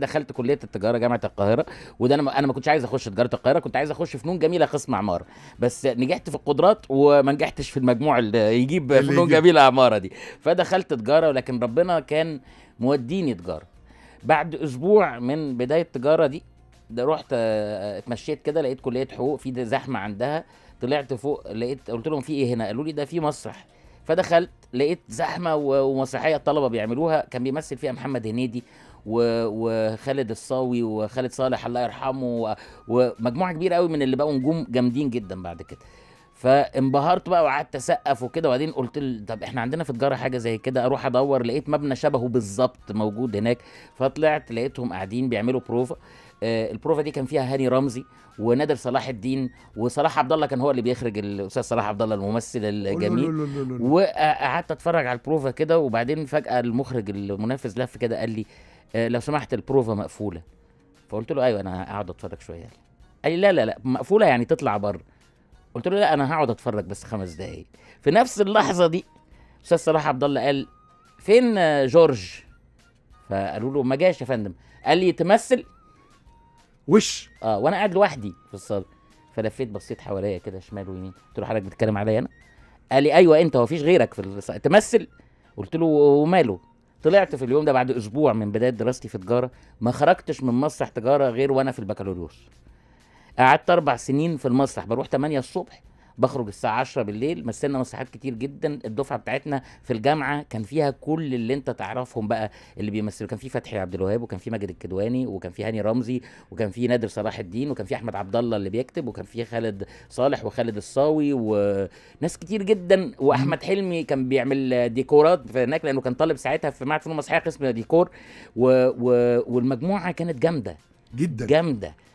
دخلت كليه التجاره جامعه القاهره وده انا انا ما كنتش عايز اخش تجاره القاهره كنت عايز اخش فنون جميله قسم عماره بس نجحت في القدرات وما نجحتش في المجموع اللي يجيب اللي فنون يجيب. جميله عماره دي فدخلت تجاره ولكن ربنا كان موديني تجاره بعد اسبوع من بدايه التجاره دي ده رحت آه، آه، اتمشيت كده لقيت كليه حقوق في زحمه عندها طلعت فوق لقيت قلت لهم في ايه هنا قالوا لي ده في مسرح فدخلت لقيت زحمه ومسرحيه الطلبه بيعملوها كان بيمثل فيها محمد هنيدي وخالد الصاوي وخالد صالح الله يرحمه ومجموعه كبيره قوي من اللي بقوا نجوم جامدين جدا بعد كده فانبهرت بقى وقعدت اسقف وكده وبعدين قلت له طب احنا عندنا في تجاره حاجه زي كده اروح ادور لقيت مبنى شبهه بالظبط موجود هناك فطلعت لقيتهم قاعدين بيعملوا بروفا آه البروفا دي كان فيها هاني رمزي ونادر صلاح الدين وصلاح عبد الله كان هو اللي بيخرج الاستاذ صلاح عبد الله الممثل الجميل وقعدت اتفرج على البروفا كده وبعدين فجاه المخرج المنافس لف كده قال لي آه لو سمحت البروفا مقفوله فقلت له ايوه انا هقعد اتفرج شويه قال لي لا لا لا مقفوله يعني تطلع بره قلت له لا انا هقعد اتفرج بس خمس دقايق في نفس اللحظه دي استاذ صلاح عبد الله قال فين جورج فقالوا له ما جاش يا فندم قال لي تمثل وش اه وانا قاعد لوحدي في الصاله فلفيت بصيت حواليا كده شمال ويمين قلت له حضرتك بتتكلم عليا انا قال لي ايوه انت هو فيش غيرك في الص... تمثل قلت له وماله طلعت في اليوم ده بعد اسبوع من بدايه دراستي في تجاره ما خرجتش من مسرح تجاره غير وانا في البكالوريوس قعدت اربع سنين في المسرح بروح 8 الصبح بخرج الساعه 10 بالليل مثلنا مسرحيات كتير جدا الدفعه بتاعتنا في الجامعه كان فيها كل اللي انت تعرفهم بقى اللي بيمثلوا كان في فتحي عبد الوهاب وكان في ماجد الكدواني وكان في هاني رمزي وكان في نادر صلاح الدين وكان في احمد عبد الله اللي بيكتب وكان في خالد صالح وخالد الصاوي وناس كتير جدا واحمد حلمي كان بيعمل ديكورات هناك لانه كان طالب ساعتها في معهد فنون مسرحيه قسم ديكور و... و... والمجموعه كانت جامده جدا جامده